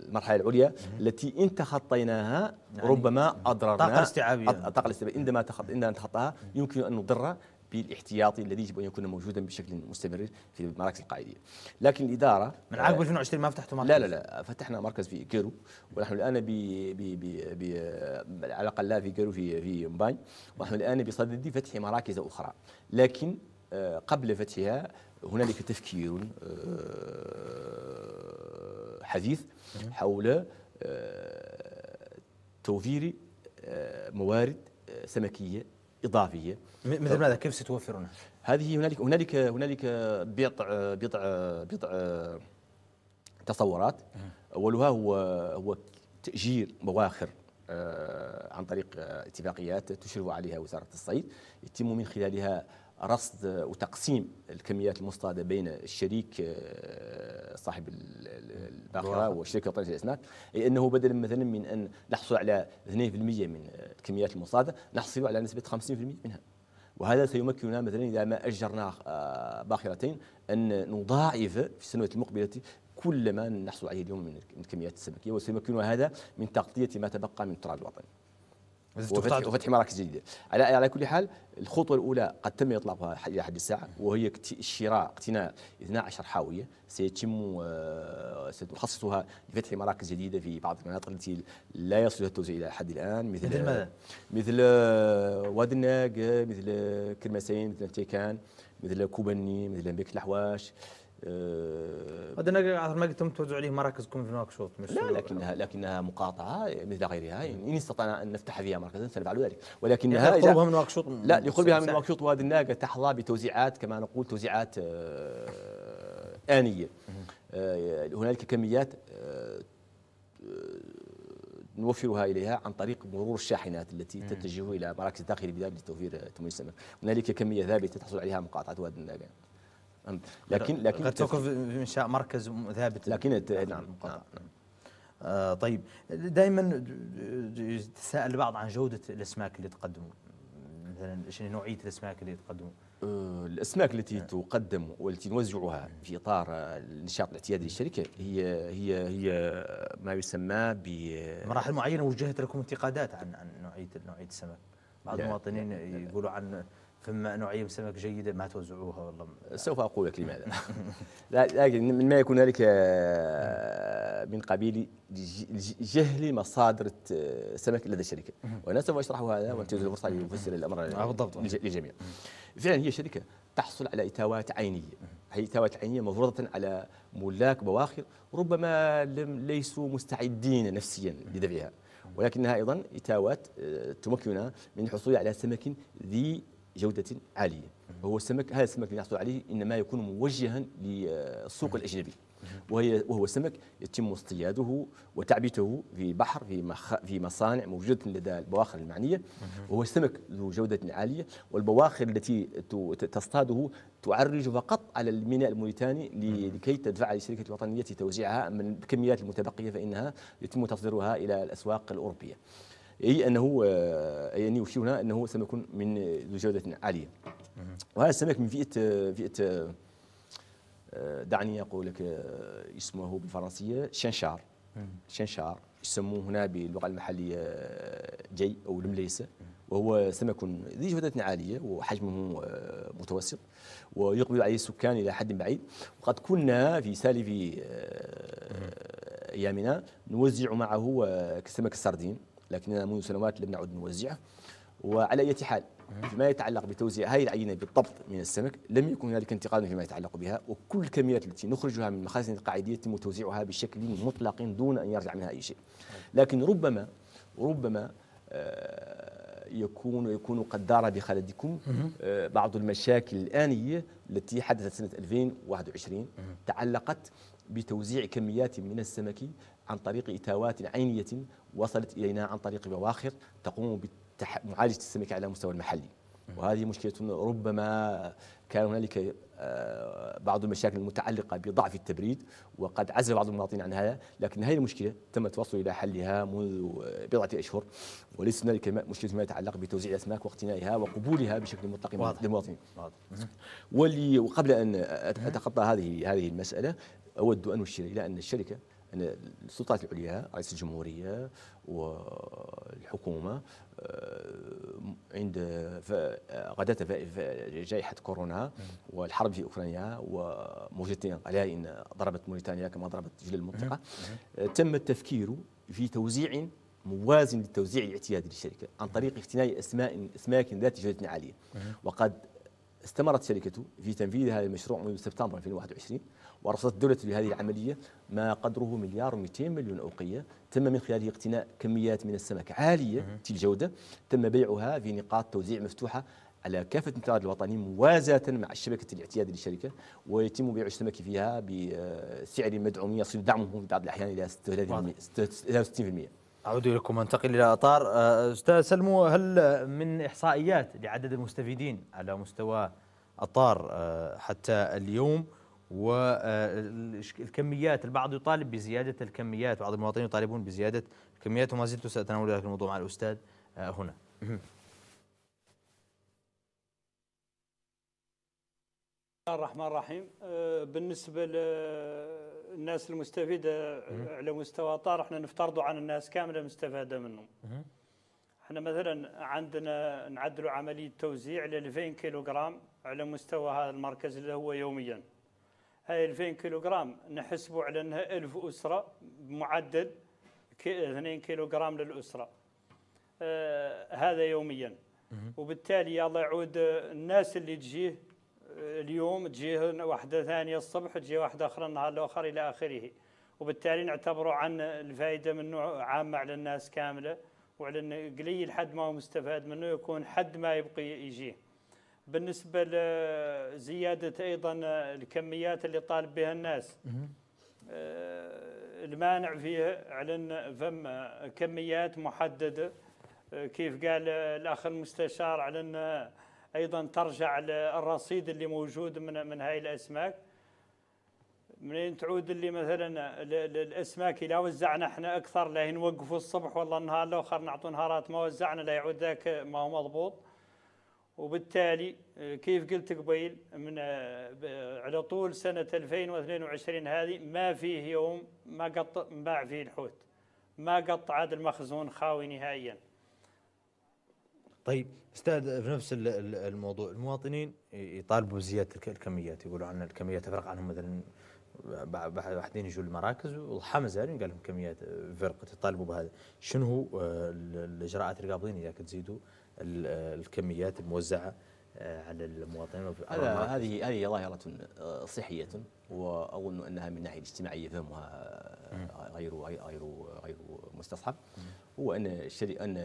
المرحله العليا التي ان تخطيناها يعني ربما اضررنا الطاقه الاستيعابيه يعني. الطاقه الاستيعابيه عندما تخطيناها عندما نتخطاها يمكن ان نضر بالاحتياطي الذي يجب ان يكون موجودا بشكل مستمر في المراكز القائديه. لكن الاداره من عام 2020 ما فتحتوا مركز؟ لا لا لا فتحنا مركز في كيرو ونحن الان ب ب ب على الاقل لا في كيرو في في مباي ونحن الان بصدد فتح مراكز اخرى لكن آه، قبل فتحها هنالك تفكير آه، حديث حول آه، توفير موارد سمكيه اضافيه مثل ماذا كيف ستوفرونها؟ هذه هنالك هنالك هنالك بضع بضع بضع تصورات اولها هو هو تاجير بواخر آه، عن طريق آه، اتفاقيات تشرف عليها وزاره الصيد يتم من خلالها رصد وتقسيم الكميات المصطادة بين الشريك آه، صاحب الباخرة والشركة الوطنية أي أنه بدلا مثلا من أن نحصل على 2% من الكميات المصطادة نحصل على نسبة 50% منها وهذا سيمكننا مثلا إذا ما أجرنا آه، باخرتين أن نضاعف في السنوات المقبلة كل ما نحصل عليه اليوم من الكميات السمكية وسيمكننا هذا من تغطية ما تبقى من التراب الوطني وفتح, مراكز جديده على على كل حال الخطوه الاولى قد تم اطلاقها الى حد الساعه وهي شراء اقتناء 12 حاويه سيتم آه، ستخصصها لفتح مراكز جديده في بعض المناطق التي لا يصلها التوزيع الى حد الان مثل مثل ماذا؟ مثل آه، وادي الناق آه، مثل كرمسين مثل تيكان مثل كوبني مثل بيك الحواش آه، قد عثر المجيد تم توزع عليه مراكزكم في نواكشوط مش لا لكنها لكنها مقاطعه مثل غيرها يعني ان استطعنا ان نفتح فيها مركزا سنفعل ذلك ولكنها يعني لقربها من نواكشوط لا لقربها من نواكشوط وهذه الناقه تحظى بتوزيعات كما نقول توزيعات آه، انيه آه، هنالك كميات نوفرها اليها عن طريق مرور الشاحنات التي مم. تتجه الى مراكز داخل البلاد لتوفير تمويل السمك، هنالك كميه ثابته تحصل عليها مقاطعه وادي الناقه. لكن لكن قد في انشاء مركز ثابت لكن نعم،, نعم, نعم. آه طيب دائما يتساءل البعض عن جوده الاسماك اللي تقدموا مثلا شنو نوعيه الاسماك اللي تقدموا؟ آه، الاسماك التي آه. تقدم والتي نوزعها في اطار النشاط الاعتيادي للشركه هي هي هي ما يسمى ب مراحل معينه وجهت لكم انتقادات عن عن نوعيه نوعيه السمك بعض المواطنين يقولوا عن فما نوعيه من السمك جيده ما توزعوها والله سوف اقول لك لماذا لكن من ما يكون ذلك آه، من قبيل جهل مصادر السمك لدى الشركه وانا سوف اشرح هذا وامتد الفرصه ليفسر الامر آه، بالضبط للجميع فعلا هي شركه تحصل على اتاوات عينيه هي اتاوات عينيه مفروضه على ملاك بواخر ربما لم ليسوا مستعدين نفسيا لدفعها ولكنها ايضا اتاوات آه، تمكننا من الحصول على سمك ذي جودة عالية وهو السمك هذا السمك اللي نحصل عليه إنما يكون موجها للسوق الأجنبي وهي وهو سمك يتم اصطياده وتعبئته في بحر في مخ في مصانع موجوده لدى البواخر المعنيه وهو سمك ذو جوده عاليه والبواخر التي تصطاده تعرج فقط على الميناء الموريتاني لكي تدفع للشركه الوطنيه توزيعها من الكميات المتبقيه فانها يتم تصديرها الى الاسواق الاوروبيه. أي أنه أي أن هنا أنه سمك من ذو جودة عالية وهذا السمك من فئة فئة آه، دعني أقول لك آه، اسمه بالفرنسية شنشار شنشار يسموه هنا باللغة المحلية آه، جي أو لمليسة وهو سمك ذي جودة عالية وحجمه متوسط ويقبل عليه السكان إلى حد بعيد وقد كنا في سالف أيامنا نوزع معه كسمك السردين لكننا منذ سنوات لم نعد نوزعه وعلى أي حال فيما يتعلق بتوزيع هذه العينة بالضبط من السمك لم يكن هنالك انتقاد فيما يتعلق بها وكل الكميات التي نخرجها من المخازن القاعدية يتم توزيعها بشكل مطلق دون أن يرجع منها أي شيء لكن ربما ربما آه، يكون يكون قد دار بخلدكم آه، بعض المشاكل الآنية التي حدثت سنة 2021 تعلقت بتوزيع كميات من السمك عن طريق إتاوات عينية وصلت إلينا عن طريق بواخر تقوم بمعالجة السمك على المستوى المحلي وهذه مشكلة ربما كان هنالك آه، بعض المشاكل المتعلقة بضعف التبريد وقد عزل بعض المواطنين عن هذا لكن هذه المشكلة تم التوصل إلى حلها منذ بضعة أشهر وليس هنالك مشكلة ما يتعلق بتوزيع الأسماك واقتنائها وقبولها بشكل مطلق للمواطنين واضح وقبل أن أتخطى هذه هذه المسألة أود أن أشير إلى أن الشركة ان يعني السلطات العليا رئيس الجمهوريه والحكومه آه، عند غداة جائحة كورونا نعم. والحرب في أوكرانيا وموجة قلائل ضربت موريتانيا كما ضربت جل المنطقة نعم. نعم. آه، تم التفكير في توزيع موازن للتوزيع الاعتيادي للشركة عن طريق اقتناء أسماء أسماك ذات جودة عالية وقد استمرت شركته في تنفيذ هذا المشروع منذ سبتمبر 2021 ورصدت الدولة لهذه العملية ما قدره مليار و200 مليون أوقية تم من خلاله اقتناء كميات من السمك عالية الجودة تم بيعها في نقاط توزيع مفتوحة على كافة التعداد الوطني موازاة مع شبكة الاعتياد للشركة ويتم بيع السمك فيها بسعر مدعوم يصل دعمه في بعض الأحيان إلى 60% أعود إليكم أنتقل إلى أطار آه، أستاذ سلمو هل من إحصائيات لعدد المستفيدين على مستوى أطار آه، حتى اليوم؟ والكميات آه، البعض يطالب بزيادة الكميات بعض المواطنين يطالبون بزيادة الكميات وما زلت سأتناول هذا الموضوع مع الأستاذ آه، هنا بسم الله الرحمن الرحيم آه، بالنسبة للناس المستفيدة على مستوى طار احنا نفترضوا عن الناس كاملة مستفادة منهم احنا مثلا عندنا نعدلوا عملية توزيع ل 2000 كيلوغرام على مستوى هذا المركز اللي هو يوميا هاي 2000 كيلوغرام نحسبوا على انها 1000 اسره بمعدل 2 كيلوغرام للاسره آه هذا يوميا وبالتالي الله يعود الناس اللي تجيه آه، اليوم تجيه واحده ثانيه الصبح تجي واحده اخرى النهار الاخر الى اخره وبالتالي نعتبروا عن الفائده منه عامه على الناس كامله وعلى قليل حد ما هو مستفاد منه يكون حد ما يبقي يجيه بالنسبه لزياده ايضا الكميات اللي طالب بها الناس آه، المانع فيه على فم كميات محدده آه، كيف قال الاخ المستشار على ايضا ترجع للرصيد اللي موجود من من هاي الاسماك منين تعود اللي مثلا الاسماك اذا وزعنا احنا اكثر لا نوقفوا الصبح والله النهار الاخر نعطوا نهارات ما وزعنا لا يعود ذاك ما هو مضبوط وبالتالي آه، كيف قلت قبيل من آه، على طول سنة 2022 هذه ما فيه يوم ما قط باع فيه الحوت ما قط عاد المخزون خاوي نهائيا طيب استاذ في نفس الموضوع المواطنين يطالبوا بزياده الكميات يقولوا عن الكميات تفرق عنهم مثلا بعدين يجوا المراكز والحمزه يعني قال لهم كميات آه، فرق تطالبوا بهذا شنو هو الاجراءات اللي قابضين اياك تزيدوا الكميات الموزعه آه، على المواطنين هذه هذه ظاهره آه، صحيه واظن انها من الناحيه الاجتماعيه فهمها آه، غير غير غير مستصحب هو ان ان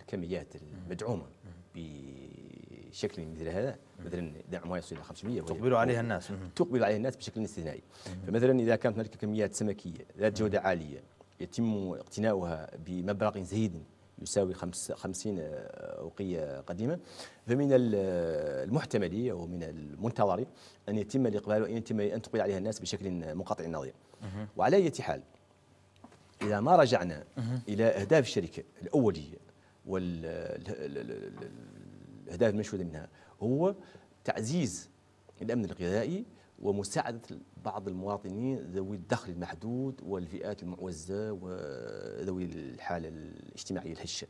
الكميات المدعومه بشكل مثل هذا مثلا دعم ما يصل الى 500 تقبل عليها الناس تقبل عليها الناس بشكل استثنائي فمثلا اذا كانت هناك كميات سمكيه ذات جوده عاليه يتم اقتناؤها بمبلغ زهيد يساوي 50 آه، أوقية قديمة فمن المحتمل أو من المنتظر أن يتم الإقبال وأن يتم أن تقبل عليها الناس بشكل منقطع النظير وعلى أي حال إذا ما رجعنا إلى أهداف الشركة الأولية والأهداف المنشودة منها هو تعزيز الأمن الغذائي ومساعدة بعض المواطنين ذوي الدخل المحدود والفئات المعوزة وذوي الحالة الاجتماعية الهشة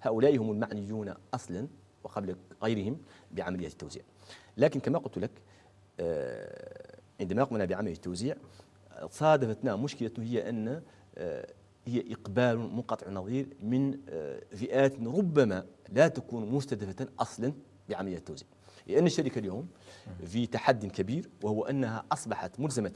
هؤلاء هم المعنيون أصلا وقبل غيرهم بعملية التوزيع لكن كما قلت لك آه، عندما قمنا بعملية التوزيع صادفتنا مشكلة هي أن آه، هي إقبال منقطع النظير من آه، فئات ربما لا تكون مستهدفة أصلا بعملية التوزيع لأن الشركة اليوم في تحدي كبير وهو أنها أصبحت ملزمة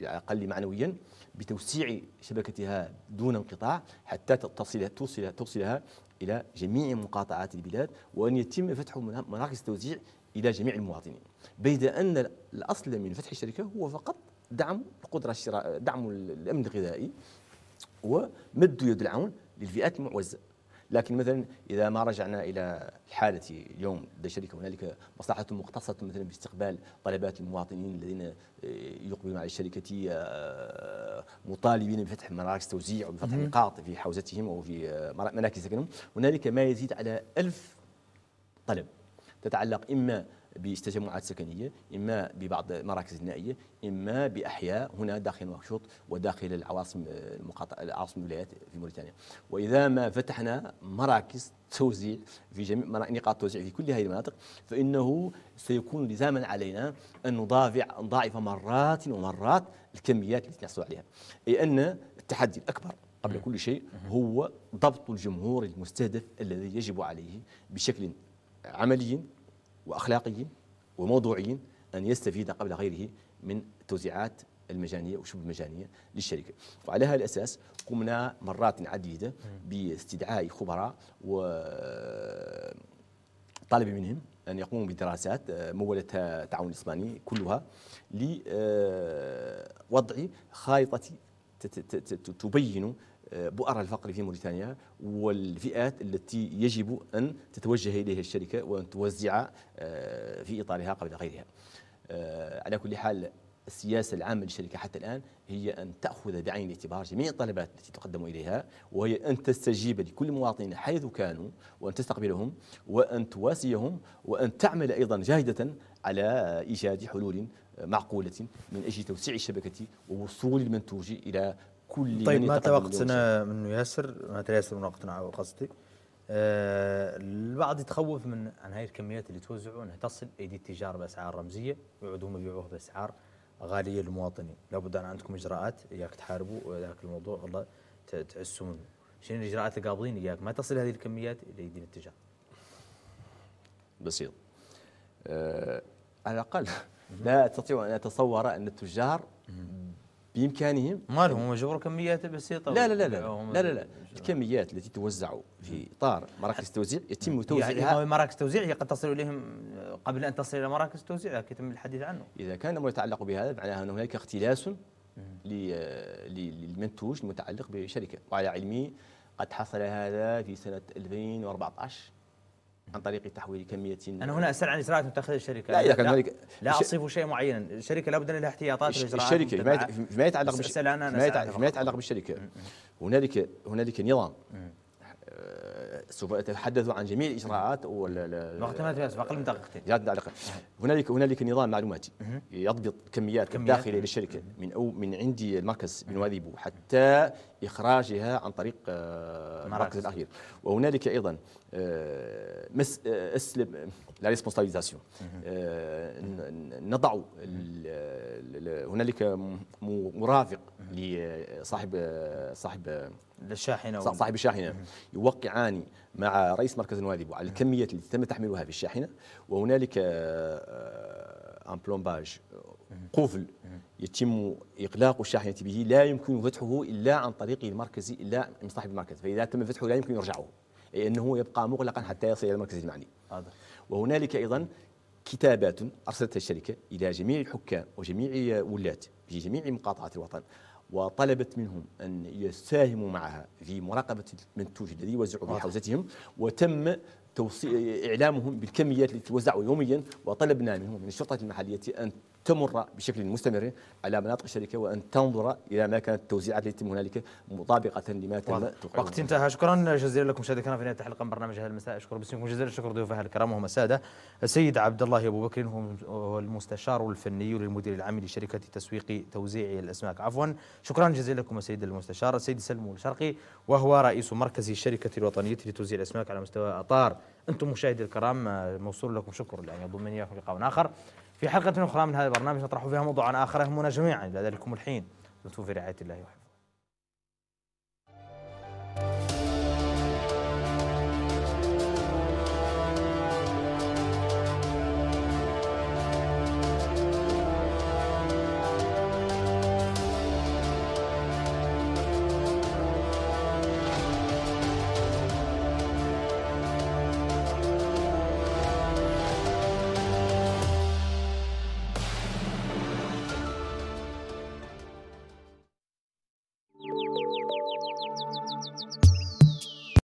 يعني على الأقل معنويا بتوسيع شبكتها دون انقطاع حتى تصل توصل توصلها إلى جميع مقاطعات البلاد وأن يتم فتح مراكز التوزيع إلى جميع المواطنين بيد أن الأصل من فتح الشركة هو فقط دعم القدرة الشراء دعم الأمن الغذائي ومد يد العون للفئات المعوزة لكن مثلا إذا ما رجعنا إلى الحالة اليوم لدى الشركة هنالك مصلحة مختصة مثلا باستقبال طلبات المواطنين الذين آه، يقبلون على الشركة آه، مطالبين بفتح مراكز توزيع وبفتح نقاط في حوزتهم أو في آه، مراكز سكنهم هنالك ما يزيد على ألف طلب تتعلق إما بتجمعات سكنيه، اما ببعض مراكز نائيه اما باحياء هنا داخل نواكشوط وداخل العواصم آه، المقاطع عواصم الولايات في موريتانيا. واذا ما فتحنا مراكز توزيع في جميع نقاط توزيع في كل هذه المناطق فانه سيكون لزاما علينا ان نضافع نضاعف مرات ومرات الكميات التي نحصل عليها. لان التحدي الاكبر قبل كل شيء هو ضبط الجمهور المستهدف الذي يجب عليه بشكل عملي واخلاقيين وموضوعيين أن يستفيد قبل غيره من توزيعات المجانية وشبه المجانية للشركة وعلى هذا الأساس قمنا مرات عديدة باستدعاء خبراء و طالب منهم أن يقوموا بدراسات آه، مولتها تعاون الإسباني كلها لوضع خارطة تبين بؤر الفقر في موريتانيا والفئات التي يجب أن تتوجه إليها الشركة وأن توزع آه، في إطارها قبل غيرها آه، على كل حال السياسة العامة للشركة حتى الآن هي أن تأخذ بعين الاعتبار جميع الطلبات التي تقدم إليها وهي أن تستجيب لكل مواطنين حيث كانوا وأن تستقبلهم وأن تواسيهم وأن تعمل أيضا جاهدة على إيجاد حلول معقولة من أجل توسيع الشبكة ووصول المنتوج إلى كل طيب مات وقتنا من ياسر مات ياسر من وقتنا قصدي أه البعض يتخوف من عن هاي الكميات اللي توزعوا انها تصل ايدي التجار باسعار رمزيه ويعودوا هم يبيعوها باسعار غاليه للمواطنين، لابد ان عندكم اجراءات اياك تحاربوا ذاك الموضوع والله تعسوا منه. شنو الاجراءات اللي قابضين اياك ما تصل هذه الكميات الى ايدي التجار؟ بسيط. أه على الاقل لا استطيع ان اتصور ان التجار بامكانهم ما لهم جبروا كميات بسيطه لا لا لا لا لا لا, لا. الكميات التي توزع في اطار مراكز التوزيع يتم يعني توزيعها يعني مراكز التوزيع هي قد تصل اليهم قبل ان تصل الى مراكز التوزيع يتم الحديث عنه اذا كان ما يتعلق بهذا معناها ان هناك اختلاس للمنتوج المتعلق بشركه وعلى علمي قد حصل هذا في سنه 2014 عن طريق تحويل كمية أنا هنا أسأل عن إجراءات متخذة الشركة لا إذا كان لا أصف شيء معينا الشركة لابد أن لها احتياطات الإجراءات الشركة فيما يتعلق فيما يتعلق, فيما يتعلق بالشركة هنالك هنالك نظام سوف اتحدث عن جميع الاجراءات الوقت ما من دقيقتين دقيقه هنالك هنالك نظام معلوماتي يضبط كميات الداخليه للشركه من او من عندي المركز بن واديبو حتى اخراجها عن طريق آه، المركز الاخير وهنالك ايضا آه، مس آه، اسلم لا ريسبونسابيليزاسيون نضع هنالك مرافق لصاحب صاحب الشاحنه صاحب الشاحنه يوقعان مع رئيس مركز النوادب على الكميه التي تم تحملها في الشاحنه وهنالك ان آه، بلومباج آه، قفل يتم اغلاق الشاحنه به لا يمكن فتحه الا عن طريق المركز الا من صاحب المركز فاذا تم فتحه لا يمكن يرجعه اي انه يبقى مغلقا حتى يصل الى المركز المعني وهنالك ايضا كتابات ارسلتها الشركه الى جميع الحكام وجميع آه، ولاة في جميع مقاطعات الوطن وطلبت منهم أن يساهموا معها في مراقبة المنتوج الذي يوزعه في حوزتهم وتم إعلامهم بالكميات التي توزع يوميا وطلبنا منهم من الشرطة المحلية أن تمر بشكل مستمر على مناطق الشركه وان تنظر الى ما كانت التوزيعات التي تتم هنالك مطابقه لما تم وقت انتهى شكرا جزيلا لكم مشاهدينا في نهايه الحلقه من برنامج هذا المساء اشكر باسمكم جزيلا ضيوف ضيوفها الكرام وهم الساده السيد عبد الله ابو بكر هو المستشار الفني للمدير العام لشركه تسويق توزيع الاسماك عفوا شكرا جزيلا لكم السيد المستشار السيد سلمو الشرقي وهو رئيس مركز الشركه الوطنيه لتوزيع الاسماك على مستوى اطار انتم مشاهدي الكرام موصول لكم شكر لان يضمني اياكم لقاء اخر في حلقة أخرى من هذا البرنامج نطرح فيها موضوعا آخر يهمنا جميعا إلى ذلكم الحين دمتم في رعاية الله وحفظه